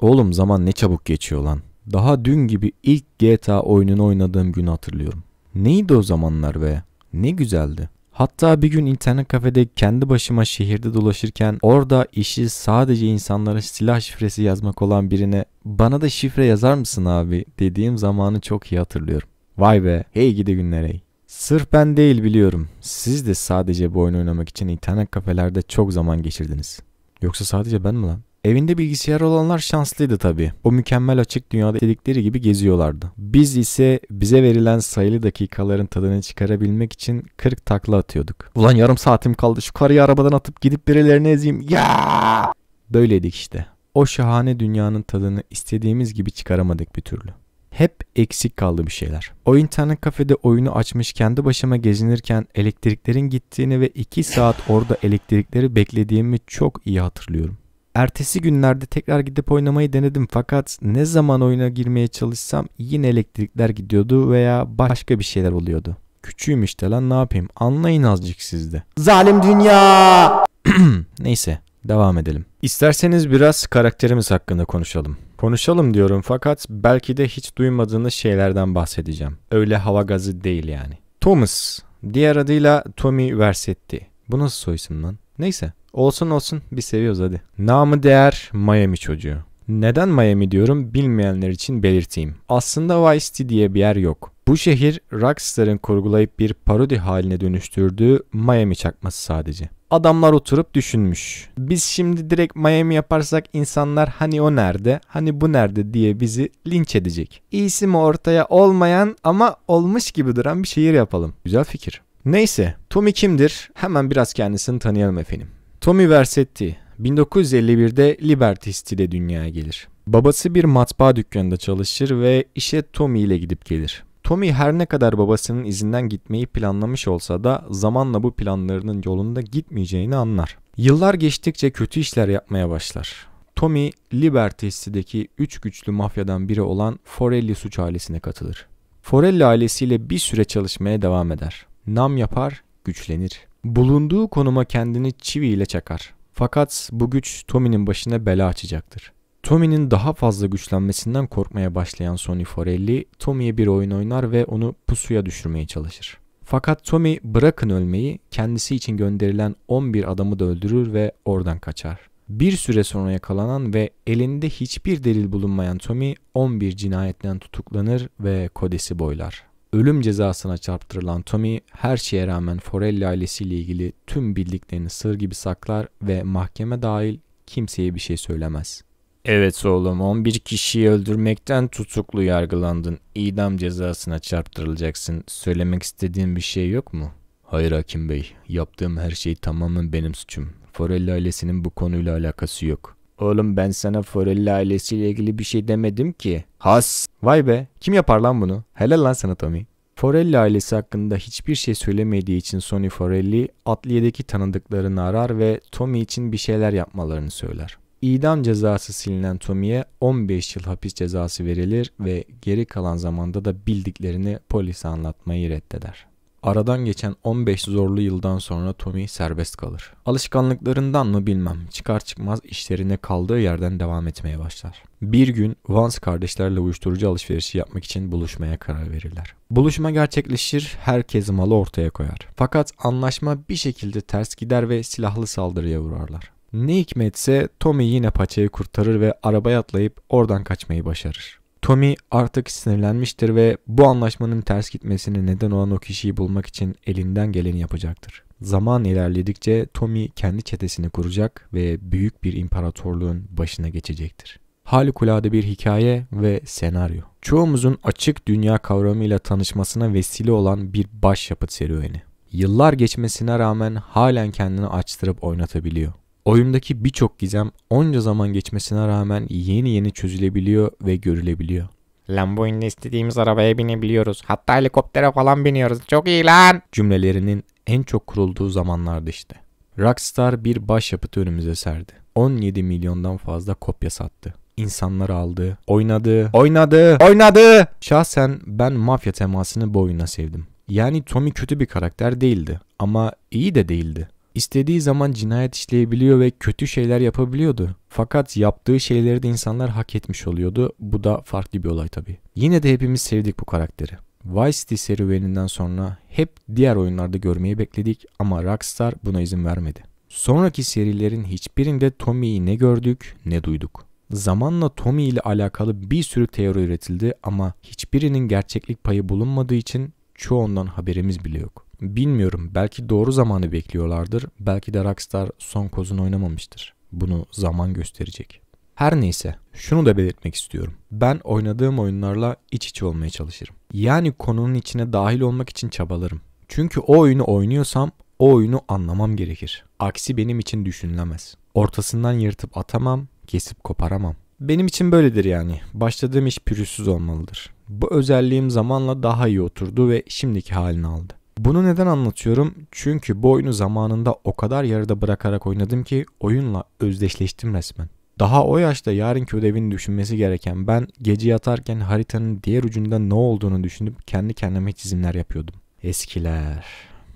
Oğlum zaman ne çabuk geçiyor lan. Daha dün gibi ilk GTA oyununu oynadığım günü hatırlıyorum. Neydi o zamanlar be? Ne güzeldi. Hatta bir gün internet kafede kendi başıma şehirde dolaşırken orada işi sadece insanlara silah şifresi yazmak olan birine bana da şifre yazar mısın abi dediğim zamanı çok iyi hatırlıyorum. Vay be hey gidi günler hey. Sırf ben değil biliyorum. Siz de sadece bu oyun oynamak için internet kafelerde çok zaman geçirdiniz. Yoksa sadece ben mi lan? Evinde bilgisayar olanlar şanslıydı tabii. O mükemmel açık dünyada dedikleri gibi geziyorlardı. Biz ise bize verilen sayılı dakikaların tadını çıkarabilmek için 40 takla atıyorduk. Ulan yarım saatim kaldı şu karıyı arabadan atıp gidip birilerini ezeyim. Ya! Böyleydik işte. O şahane dünyanın tadını istediğimiz gibi çıkaramadık bir türlü. Hep eksik kaldı bir şeyler. O internet kafede oyunu açmış kendi başıma gezinirken elektriklerin gittiğini ve 2 saat orada elektrikleri beklediğimi çok iyi hatırlıyorum. Ertesi günlerde tekrar gidip oynamayı denedim fakat ne zaman oyuna girmeye çalışsam yine elektrikler gidiyordu veya başka bir şeyler oluyordu. Küçüğüm işte lan ne yapayım anlayın azıcık sizde. Zalim dünya! Neyse devam edelim. İsterseniz biraz karakterimiz hakkında konuşalım. Konuşalım diyorum fakat belki de hiç duymadığınız şeylerden bahsedeceğim. Öyle hava gazı değil yani. Thomas, diğer adıyla Tommy Versetti. Bu nasıl soy isim lan? Neyse olsun olsun bir seviyoruz hadi. Namı değer Miami çocuğu. Neden Miami diyorum bilmeyenler için belirteyim. Aslında Vice City diye bir yer yok. Bu şehir Rockstar'ın kurgulayıp bir parodi haline dönüştürdüğü Miami çakması sadece. Adamlar oturup düşünmüş. Biz şimdi direkt Miami yaparsak insanlar hani o nerede, hani bu nerede diye bizi linç edecek. İyisi mi ortaya olmayan ama olmuş gibi duran bir şehir yapalım. Güzel fikir. Neyse Tommy kimdir? Hemen biraz kendisini tanıyalım efendim. Tommy Versetti 1951'de Liberty City'de dünyaya gelir. Babası bir matbaa dükkanında çalışır ve işe Tommy ile gidip gelir. Tommy her ne kadar babasının izinden gitmeyi planlamış olsa da zamanla bu planlarının yolunda gitmeyeceğini anlar. Yıllar geçtikçe kötü işler yapmaya başlar. Tommy, Liberty City'deki üç güçlü mafyadan biri olan Forelli suç ailesine katılır. Forelli ailesiyle bir süre çalışmaya devam eder nam yapar, güçlenir. Bulunduğu konuma kendini çiviyle çakar. Fakat bu güç Tommy'nin başına bela açacaktır. Tommy'nin daha fazla güçlenmesinden korkmaya başlayan Sonny Forelli, Tommy'ye bir oyun oynar ve onu pusuya düşürmeye çalışır. Fakat Tommy bırakın ölmeyi, kendisi için gönderilen 11 adamı da öldürür ve oradan kaçar. Bir süre sonra yakalanan ve elinde hiçbir delil bulunmayan Tommy 11 cinayetten tutuklanır ve kodesi boylar ölüm cezasına çarptırılan Tommy her şeye rağmen Forelli ailesiyle ilgili tüm bildiklerini sır gibi saklar ve mahkeme dahil kimseye bir şey söylemez. Evet oğlum 11 kişiyi öldürmekten tutuklu yargılandın. İdam cezasına çarptırılacaksın. Söylemek istediğin bir şey yok mu? Hayır hakim bey. Yaptığım her şey tamamen benim suçum. Forelli ailesinin bu konuyla alakası yok. Oğlum ben sana Forelli ailesiyle ilgili bir şey demedim ki. Has. Vay be. Kim yapar lan bunu? Helal lan sana Tommy. Forelli ailesi hakkında hiçbir şey söylemediği için Sonny Forelli adliyedeki tanıdıklarını arar ve Tommy için bir şeyler yapmalarını söyler. İdam cezası silinen Tommy'ye 15 yıl hapis cezası verilir ve geri kalan zamanda da bildiklerini polise anlatmayı reddeder. Aradan geçen 15 zorlu yıldan sonra Tommy serbest kalır. Alışkanlıklarından mı bilmem çıkar çıkmaz işlerine kaldığı yerden devam etmeye başlar. Bir gün Vance kardeşlerle uyuşturucu alışverişi yapmak için buluşmaya karar verirler. Buluşma gerçekleşir, herkes malı ortaya koyar. Fakat anlaşma bir şekilde ters gider ve silahlı saldırıya uğrarlar. Ne hikmetse Tommy yine paçayı kurtarır ve arabaya atlayıp oradan kaçmayı başarır. Tommy artık sinirlenmiştir ve bu anlaşmanın ters gitmesine neden olan o kişiyi bulmak için elinden geleni yapacaktır. Zaman ilerledikçe Tommy kendi çetesini kuracak ve büyük bir imparatorluğun başına geçecektir. Harikulade bir hikaye ve senaryo. Çoğumuzun açık dünya kavramıyla tanışmasına vesile olan bir başyapıt serüveni. Yıllar geçmesine rağmen halen kendini açtırıp oynatabiliyor. Oyundaki birçok gizem onca zaman geçmesine rağmen yeni yeni çözülebiliyor ve görülebiliyor. Lan istediğimiz arabaya binebiliyoruz. Hatta helikoptere falan biniyoruz. Çok iyi lan. Cümlelerinin en çok kurulduğu zamanlardı işte. Rockstar bir başyapıt önümüze serdi. 17 milyondan fazla kopya sattı. İnsanlar aldı, oynadı, oynadı, oynadı. Şahsen ben mafya temasını bu oyuna sevdim. Yani Tommy kötü bir karakter değildi ama iyi de değildi. İstediği zaman cinayet işleyebiliyor ve kötü şeyler yapabiliyordu. Fakat yaptığı şeyleri de insanlar hak etmiş oluyordu. Bu da farklı bir olay tabii. Yine de hepimiz sevdik bu karakteri. Vice City serüveninden sonra hep diğer oyunlarda görmeyi bekledik ama Rockstar buna izin vermedi. Sonraki serilerin hiçbirinde Tommy'yi ne gördük ne duyduk. Zamanla Tommy ile alakalı bir sürü teori üretildi ama hiçbirinin gerçeklik payı bulunmadığı için çoğundan haberimiz bile yok. Bilmiyorum belki doğru zamanı bekliyorlardır. Belki de Rockstar son kozunu oynamamıştır. Bunu zaman gösterecek. Her neyse şunu da belirtmek istiyorum. Ben oynadığım oyunlarla iç içe olmaya çalışırım. Yani konunun içine dahil olmak için çabalarım. Çünkü o oyunu oynuyorsam o oyunu anlamam gerekir. Aksi benim için düşünülemez. Ortasından yırtıp atamam, kesip koparamam. Benim için böyledir yani. Başladığım iş pürüzsüz olmalıdır. Bu özelliğim zamanla daha iyi oturdu ve şimdiki halini aldı. Bunu neden anlatıyorum? Çünkü bu oyunu zamanında o kadar yarıda bırakarak oynadım ki oyunla özdeşleştim resmen. Daha o yaşta yarınki ödevini düşünmesi gereken ben gece yatarken haritanın diğer ucunda ne olduğunu düşünüp kendi kendime çizimler yapıyordum. Eskiler.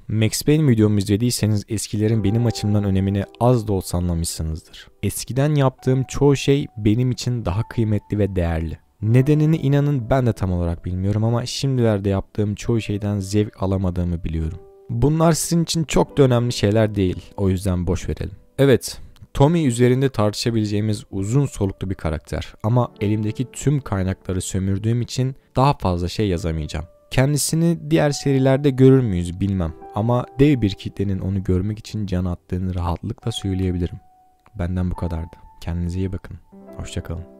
Max Payne videomu izlediyseniz eskilerin benim açımdan önemini az da olsa anlamışsınızdır. Eskiden yaptığım çoğu şey benim için daha kıymetli ve değerli. Nedenini inanın ben de tam olarak bilmiyorum ama şimdilerde yaptığım çoğu şeyden zevk alamadığımı biliyorum. Bunlar sizin için çok da önemli şeyler değil. O yüzden boş verelim. Evet, Tommy üzerinde tartışabileceğimiz uzun soluklu bir karakter ama elimdeki tüm kaynakları sömürdüğüm için daha fazla şey yazamayacağım. Kendisini diğer serilerde görür müyüz bilmem ama dev bir kitlenin onu görmek için can attığını rahatlıkla söyleyebilirim. Benden bu kadardı. Kendinize iyi bakın. Hoşçakalın.